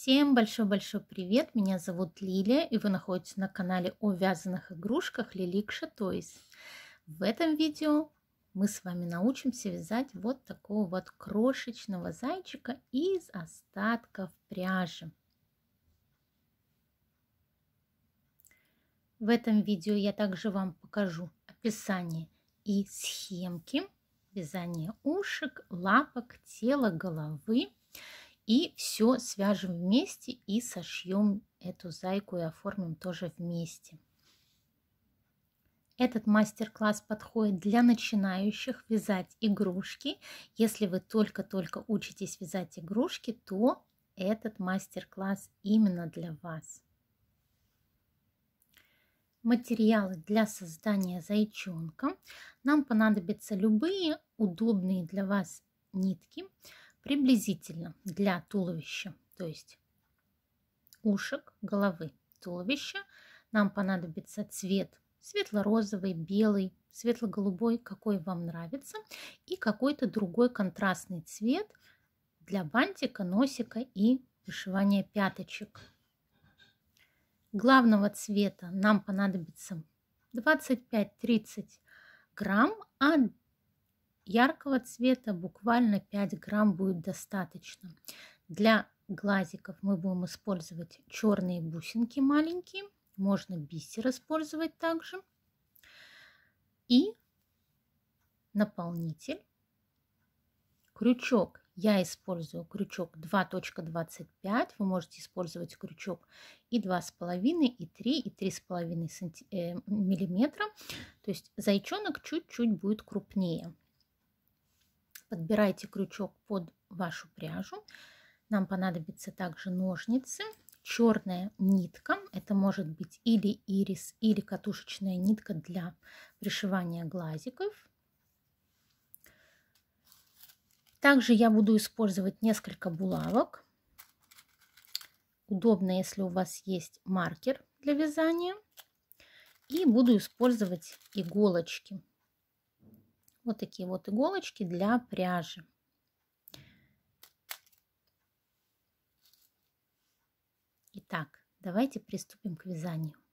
Всем большой-большой привет! Меня зовут Лилия, и вы находитесь на канале о вязаных игрушках Лиликша Тойс. В этом видео мы с вами научимся вязать вот такого вот крошечного зайчика из остатков пряжи. В этом видео я также вам покажу описание и схемки вязания ушек, лапок, тела, головы и все свяжем вместе и сошьем эту зайку и оформим тоже вместе. Этот мастер-класс подходит для начинающих вязать игрушки. Если вы только-только учитесь вязать игрушки, то этот мастер-класс именно для вас. Материалы для создания зайчонка. Нам понадобятся любые удобные для вас нитки приблизительно для туловища, то есть ушек, головы, туловища, нам понадобится цвет светло-розовый, белый, светло-голубой, какой вам нравится, и какой-то другой контрастный цвет для бантика, носика и вышивания пяточек. Главного цвета нам понадобится 25-30 грамм, а Яркого цвета буквально 5 грамм будет достаточно. Для глазиков мы будем использовать черные бусинки маленькие. Можно бисер использовать также. И наполнитель. Крючок. Я использую крючок 2.25. Вы можете использовать крючок и 2,5, и 3, и 3,5 э, миллиметра. То есть зайчонок чуть-чуть будет крупнее. Подбирайте крючок под вашу пряжу. Нам понадобится также ножницы, черная нитка. Это может быть или ирис, или катушечная нитка для пришивания глазиков. Также я буду использовать несколько булавок. Удобно, если у вас есть маркер для вязания. И буду использовать иголочки вот такие вот иголочки для пряжи. Итак, давайте приступим к вязанию.